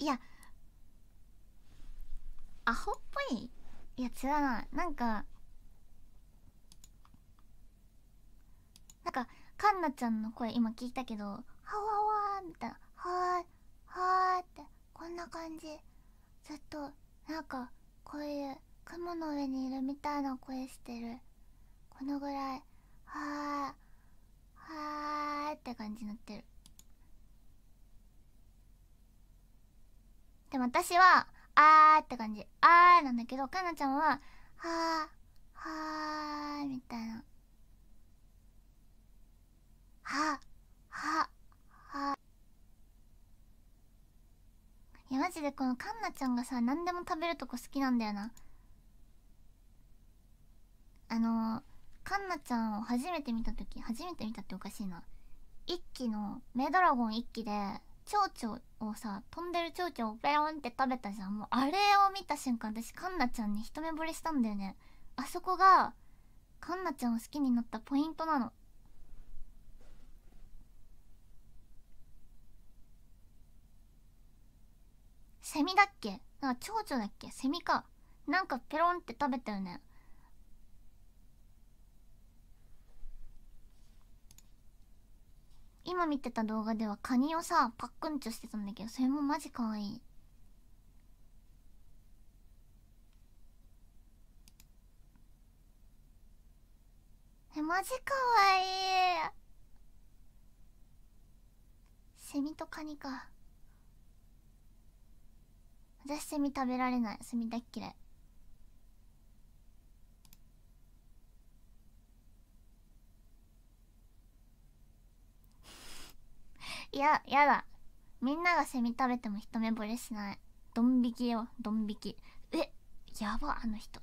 いやアホっぽいいやつうななんかなんかカンナちゃんの声今聞いたけど「はわわ」みたいな「はーはー」ってこんな感じずっとなんかこういう雲の上にいるみたいな声してるこのぐらい「はーはー」って感じになってる。でも私は「あー」って感じ「あー」なんだけどかなちゃんは「はーはー」みたいな「ははは」いやマジでこのかんなちゃんがさ何でも食べるとこ好きなんだよなあのかんなちゃんを初めて見た時初めて見たっておかしいな一期のメイドラゴン一期で蝶々をさ飛んでる蝶々をペロンって食べたじゃんもうあれを見た瞬間私カンナちゃんに一目惚れしたんだよねあそこがカンナちゃんを好きになったポイントなのセミだっけなんか蝶々だっけセミかなんかペロンって食べたよね今見てた動画ではカニをさパックンチョしてたんだけどそれもマジかわいいえマジかわいいセミとカニか私セミ食べられないセミ大っ嫌いいややだみんながセミ食べても一目ぼれしないドン引きよドン引きえやばあの人